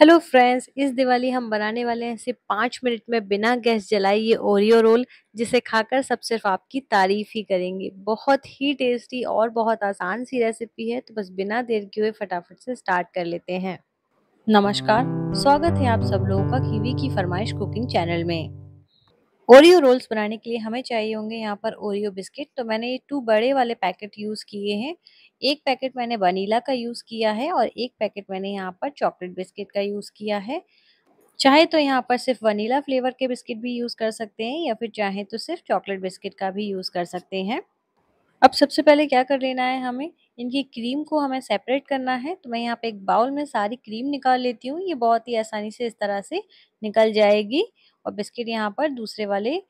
hello friends इस दिवाली हम बनाने वाले हैं सिर्फ पाँच मिनट में बिना गैस जलाए ये ओरियो रोल जिसे खाकर सब सिर्फ आपकी तारीफ़ ही करेंगे बहुत ही टेस्टी और बहुत आसान सी रेसिपी है तो बस बिना देर के हुए फटाफट से स्टार्ट कर लेते हैं नमस्कार स्वागत है आप सब लोगों का कीवी की फरमाइश कुकिंग चैनल में ओरियो रोल्स बनाने के लिए हमें चाहिए होंगे यहाँ पर ओरियो बिस्किट तो मैंने ये टू बड़े वाले पैकेट यूज़ किए हैं एक पैकेट मैंने वनीला का यूज़ किया है और एक पैकेट मैंने यहाँ पर चॉकलेट बिस्किट का यूज़ किया है चाहे तो यहाँ पर सिर्फ वनीला फ्लेवर के बिस्किट भी यूज़ कर सकते हैं या फिर चाहे तो सिर्फ चॉकलेट बिस्किट का भी यूज़ कर सकते हैं अब सबसे पहले क्या कर लेना है हमें इनकी क्रीम को हमें सेपरेट करना है तो मैं यहाँ पे एक बाउल में सारी क्रीम निकाल लेती हूँ ये बहुत ही आसानी से इस तरह से निकल जाएगी और बिस्किट यहाँ पर दूसरे वाले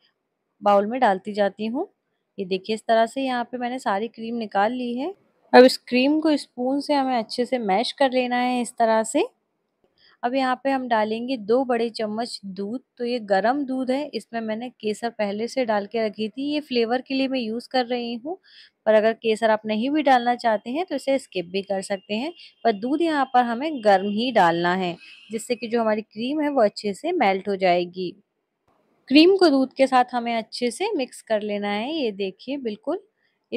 बाउल में डालती जाती हूँ ये देखिए इस तरह से यहाँ पे मैंने सारी क्रीम निकाल ली है अब इस क्रीम को स्पून से हमें अच्छे से मैश कर लेना है इस तरह से अब यहाँ पे हम डालेंगे दो बड़े चम्मच दूध तो ये गरम दूध है इसमें मैंने केसर पहले से डाल के रखी थी ये फ्लेवर के लिए मैं यूज़ कर रही हूँ पर अगर केसर आप नहीं भी डालना चाहते हैं तो इसे स्किप भी कर सकते हैं पर दूध यहाँ पर हमें गर्म ही डालना है जिससे कि जो हमारी क्रीम है वो अच्छे से मेल्ट हो जाएगी क्रीम को दूध के साथ हमें अच्छे से मिक्स कर लेना है ये देखिए बिल्कुल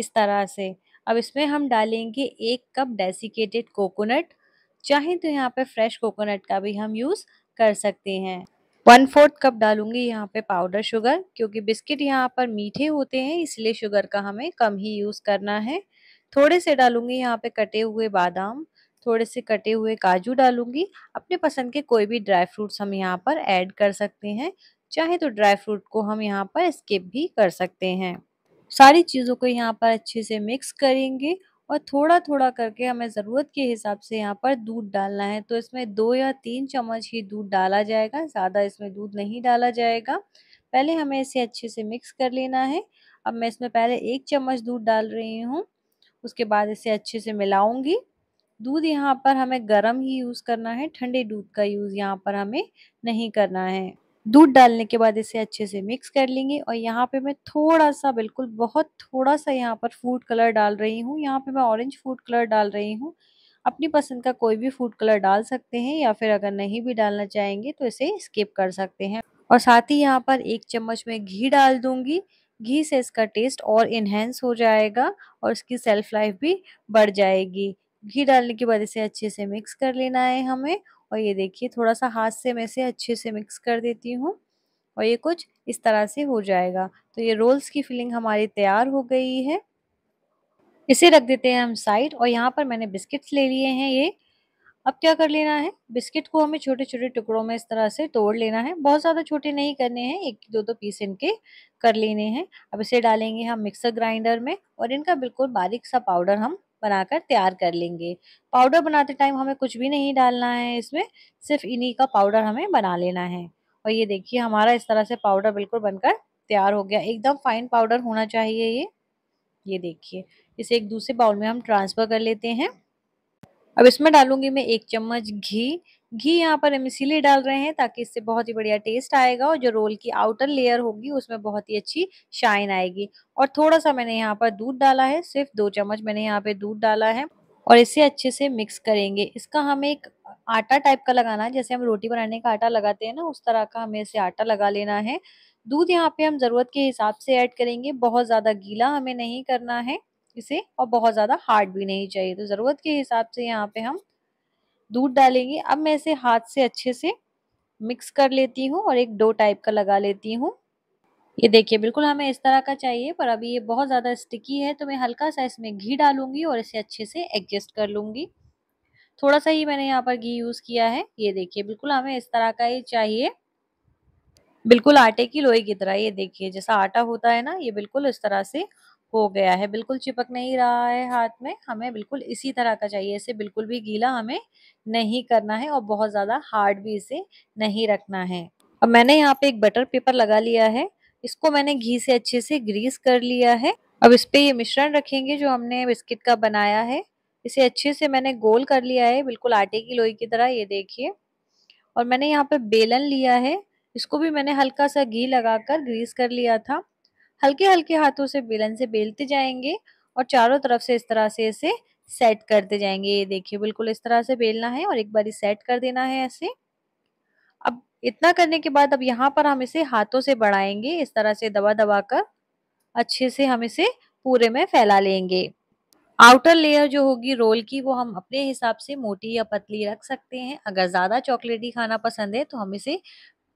इस तरह से अब इसमें हम डालेंगे एक कप डेसिकेटेड कोकोनट चाहे तो यहाँ पे फ्रेश कोकोनट का भी हम यूज़ कर सकते हैं वन फोर्थ कप डालूंगी यहाँ पे पाउडर शुगर क्योंकि बिस्किट यहाँ पर मीठे होते हैं इसलिए शुगर का हमें कम ही यूज़ करना है थोड़े से डालूंगी यहाँ पे कटे हुए बादाम थोड़े से कटे हुए काजू डालूंगी अपने पसंद के कोई भी ड्राई फ्रूट्स हम यहाँ पर ऐड कर सकते हैं चाहे तो ड्राई फ्रूट को हम यहाँ पर स्किप भी कर सकते हैं सारी चीज़ों को यहाँ पर अच्छे से मिक्स करेंगे और थोड़ा थोड़ा करके हमें ज़रूरत के हिसाब से यहाँ पर दूध डालना है तो इसमें दो या तीन चम्मच ही दूध डाला जाएगा ज़्यादा इसमें दूध नहीं डाला जाएगा पहले हमें इसे अच्छे से मिक्स कर लेना है अब मैं इसमें पहले एक चम्मच दूध डाल रही हूँ उसके बाद इसे अच्छे से मिलाऊंगी दूध यहाँ पर हमें गर्म ही यूज़ करना है ठंडे दूध का यूज़ यहाँ पर हमें नहीं करना है दूध डालने के बाद इसे अच्छे से मिक्स कर लेंगे और यहाँ पे मैं थोड़ा सा बिल्कुल बहुत थोड़ा सा यहाँ पर फूड कलर डाल रही हूँ यहाँ पे मैं ऑरेंज फूड कलर डाल रही हूँ अपनी पसंद का कोई भी फूड कलर डाल सकते हैं या फिर अगर नहीं भी डालना चाहेंगे तो इसे स्किप कर सकते हैं और साथ ही यहाँ पर एक चम्मच में घी डाल दूंगी घी से इसका टेस्ट और इन्हेंस हो जाएगा और इसकी सेल्फ लाइफ भी बढ़ जाएगी घी डालने के बाद इसे अच्छे से मिक्स कर लेना है हमें और ये देखिए थोड़ा सा हाथ से मैं इसे अच्छे से मिक्स कर देती हूँ और ये कुछ इस तरह से हो जाएगा तो ये रोल्स की फिलिंग हमारी तैयार हो गई है इसे रख देते हैं हम साइड और यहाँ पर मैंने बिस्किट्स ले लिए हैं ये अब क्या कर लेना है बिस्किट को हमें छोटे छोटे टुकड़ों में इस तरह से तोड़ लेना है बहुत ज़्यादा छोटे नहीं करने हैं एक दो दो पीस इनके कर लेने हैं अब इसे डालेंगे हम मिक्सर ग्राइंडर में और इनका बिल्कुल बारीक सा पाउडर हम बनाकर तैयार कर लेंगे पाउडर बनाते टाइम हमें कुछ भी नहीं डालना है इसमें सिर्फ इन्हीं का पाउडर हमें बना लेना है और ये देखिए हमारा इस तरह से पाउडर बिल्कुल बनकर तैयार हो गया एकदम फाइन पाउडर होना चाहिए ये ये देखिए इसे एक दूसरे बाउल में हम ट्रांसफ़र कर लेते हैं अब इसमें डालूंगी मैं एक चम्मच घी घी यहाँ पर हम इसीलिए डाल रहे हैं ताकि इससे बहुत ही बढ़िया टेस्ट आएगा और जो रोल की आउटर लेयर होगी उसमें बहुत ही अच्छी शाइन आएगी और थोड़ा सा मैंने यहाँ पर दूध डाला है सिर्फ दो चम्मच मैंने यहाँ पे दूध डाला है और इसे अच्छे से मिक्स करेंगे इसका हमें एक आटा टाइप का लगाना है जैसे हम रोटी बनाने का आटा लगाते हैं ना उस तरह का हमें इसे आटा लगा लेना है दूध यहाँ पे हम ज़रूरत के हिसाब से ऐड करेंगे बहुत ज़्यादा गीला हमें नहीं करना है इसे और बहुत ज़्यादा हार्ड भी नहीं चाहिए तो ज़रूरत के हिसाब से यहाँ पे हम दूध डालेंगे अब मैं इसे हाथ से अच्छे से मिक्स कर लेती हूँ और एक डो टाइप का लगा लेती हूँ ये देखिए बिल्कुल हमें इस तरह का चाहिए पर अभी ये बहुत ज़्यादा स्टिकी है तो मैं हल्का सा इसमें घी डालूंगी और इसे अच्छे से एडजस्ट कर लूँगी थोड़ा सा ही मैंने यहाँ पर घी यूज़ किया है ये देखिए बिल्कुल हमें इस तरह का ही चाहिए बिल्कुल आटे की लोई की तरह ये देखिए जैसा आटा होता है ना ये बिल्कुल इस तरह से हो गया है बिल्कुल चिपक नहीं रहा है हाथ में हमें बिल्कुल इसी तरह का चाहिए इसे बिल्कुल भी गीला हमें नहीं करना है और बहुत ज़्यादा हार्ड भी इसे नहीं रखना है अब मैंने यहाँ पे एक बटर पेपर लगा लिया है इसको मैंने घी से अच्छे से ग्रीस कर लिया है अब इस पर ये मिश्रण रखेंगे जो हमने बिस्किट का बनाया है इसे अच्छे से मैंने गोल कर लिया है बिल्कुल आटे की लोई की तरह ये देखिए और मैंने यहाँ पे बेलन लिया है इसको भी मैंने हल्का सा घी लगाकर ग्रीस कर लिया था हल्के हल्के हाथों से बेलन से बेलते जाएंगे और चारों तरफ से इस तरह से इसे सेट करते जाएंगे ये देखिए बिल्कुल इस तरह से बेलना है और एक बार सेट कर देना है ऐसे अब इतना करने के बाद अब यहाँ पर हम इसे हाथों से बढ़ाएंगे इस तरह से दबा दबा कर अच्छे से हम इसे पूरे में फैला लेंगे आउटर लेयर जो होगी रोल की वो हम अपने हिसाब से मोटी या पतली रख सकते हैं अगर ज़्यादा चॉकलेटी खाना पसंद है तो हम इसे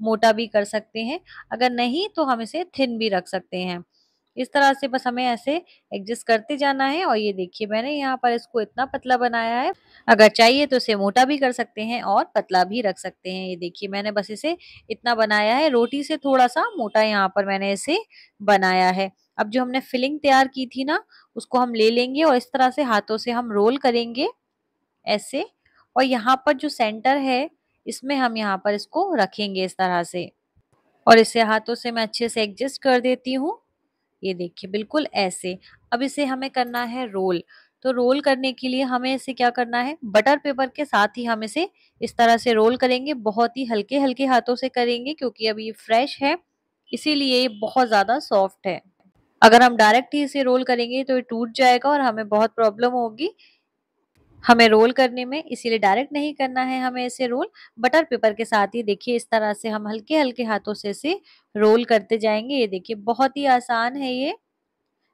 मोटा भी कर सकते हैं अगर नहीं तो हम इसे थिन भी रख सकते हैं इस तरह से बस हमें ऐसे एडजस्ट करते जाना है और ये देखिए मैंने यहाँ पर इसको इतना पतला बनाया है अगर चाहिए तो इसे मोटा भी कर सकते हैं और पतला भी रख सकते हैं ये देखिए मैंने बस इसे इतना बनाया है रोटी से थोड़ा सा मोटा यहाँ पर मैंने इसे बनाया है अब जो हमने फिलिंग तैयार की थी ना उसको हम ले लेंगे और इस तरह से हाथों से हम रोल करेंगे ऐसे और यहाँ पर जो सेंटर है इसमें हम यहाँ पर इसको रखेंगे इस तरह से और इसे हाथों से मैं अच्छे से एडजस्ट कर देती हूँ ये देखिए बिल्कुल ऐसे अब इसे हमें करना है रोल तो रोल करने के लिए हमें इसे क्या करना है बटर पेपर के साथ ही हम इसे इस तरह से रोल करेंगे बहुत ही हल्के हल्के हाथों से करेंगे क्योंकि अभी ये फ्रेश है इसीलिए ये बहुत ज़्यादा सॉफ्ट है अगर हम डायरेक्ट ही इसे रोल करेंगे तो ये टूट जाएगा और हमें बहुत प्रॉब्लम होगी हमें रोल करने में इसीलिए डायरेक्ट नहीं करना है हमें इसे रोल बटर पेपर के साथ ही देखिए इस तरह से हम हल्के हल्के हाथों से इसे रोल करते जाएंगे ये देखिए बहुत ही आसान है ये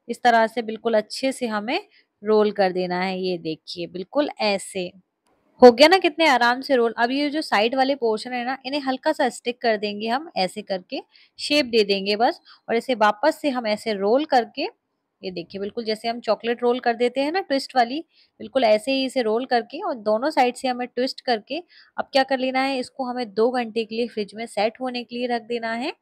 इस तरह से बिल्कुल अच्छे से हमें रोल कर देना है ये देखिए बिल्कुल ऐसे हो गया ना कितने आराम से रोल अब ये जो साइड वाले पोर्शन है ना इन्हें हल्का सा स्टिक कर देंगे हम ऐसे करके शेप दे देंगे बस और इसे वापस से हम ऐसे रोल करके ये देखिए बिल्कुल जैसे हम चॉकलेट रोल कर देते हैं ना ट्विस्ट वाली बिल्कुल ऐसे ही इसे रोल करके और दोनों साइड से हमें ट्विस्ट करके अब क्या कर लेना है इसको हमें दो घंटे के लिए फ्रिज में सेट होने के लिए रख देना है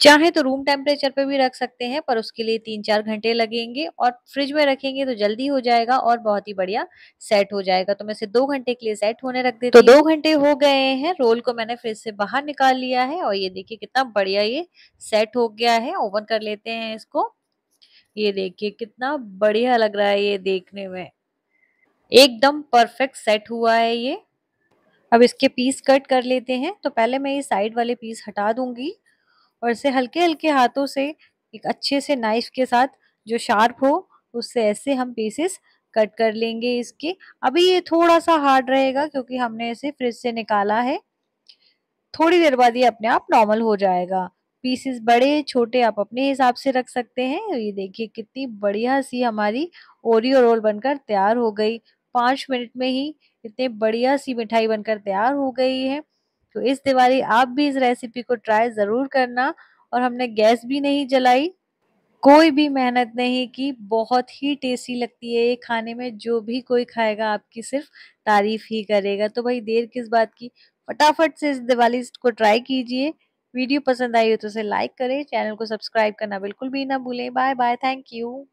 चाहे तो रूम टेम्परेचर पे भी रख सकते हैं पर उसके लिए तीन चार घंटे लगेंगे और फ्रिज में रखेंगे तो जल्दी हो जाएगा और बहुत ही बढ़िया सेट हो जाएगा तो मैं इसे दो घंटे के लिए सेट होने रख देती तो दो घंटे हो गए हैं रोल को मैंने फ्रिज से बाहर निकाल लिया है और ये देखिए कितना बढ़िया ये सेट हो गया है ओपन कर लेते हैं इसको ये देखिए कितना बढ़िया लग रहा है ये देखने में एकदम परफेक्ट सेट हुआ है ये अब इसके पीस कट कर लेते हैं तो पहले मैं ये साइड वाले पीस हटा दूंगी और इसे हल्के हल्के हाथों से एक अच्छे से नाइफ के साथ जो शार्प हो उससे ऐसे हम पीसेस कट कर लेंगे इसके अभी ये थोड़ा सा हार्ड रहेगा क्योंकि हमने इसे फ्रिज से निकाला है थोड़ी देर बाद ये अपने आप नॉर्मल हो जाएगा पीसेस बड़े छोटे आप अपने हिसाब से रख सकते हैं ये देखिए कितनी बढ़िया सी हमारी ओरियो रोल बनकर तैयार हो गई पाँच मिनट में ही इतने बढ़िया सी मिठाई बनकर तैयार हो गई है तो इस दिवाली आप भी इस रेसिपी को ट्राई ज़रूर करना और हमने गैस भी नहीं जलाई कोई भी मेहनत नहीं की बहुत ही टेस्टी लगती है ये खाने में जो भी कोई खाएगा आपकी सिर्फ तारीफ ही करेगा तो भाई देर किस बात की फटाफट से इस दिवाली को ट्राई कीजिए वीडियो पसंद आई हो तो उसे लाइक करें चैनल को सब्सक्राइब करना बिल्कुल भी ना भूलें बाय बाय थैंक यू